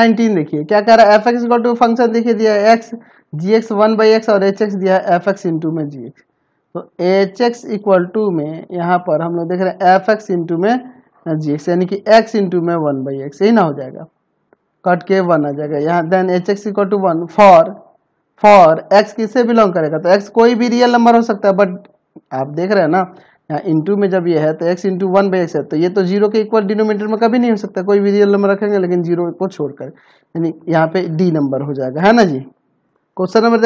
nineteen देखिए क्या कह रहा है एफ एक्स टू फंक्शन देखिए दिया है x g x one by x और एच एक्स दिया है एफ एक्स इंटू में जी एक्स तो एच एक्स इक्वल टू में यहाँ पर हम लोग देख रहे हैं एफ एक्स इंटू में जी एक्स यानी कि एक्स इंटू में वन बाई एक्स यही ना हो जाएगा कट के वन आ जाएगा यहाँ then h x equal to one for for x किससे बिलोंग करेगा तो एक्स कोई भी रियल नंबर हो सकता है बट आप देख रहे हैं ना यहाँ इंटू में जब ये है तो x into one by x है तो ये तो जीरो के इक्वल डिनोमीटर में कभी नहीं हो सकता कोई भी रियल नंबर रखेंगे लेकिन जीरो को छोड़कर यानी यहाँ पे डी नंबर हो जाएगा है ना जी क्वेश्चन नंबर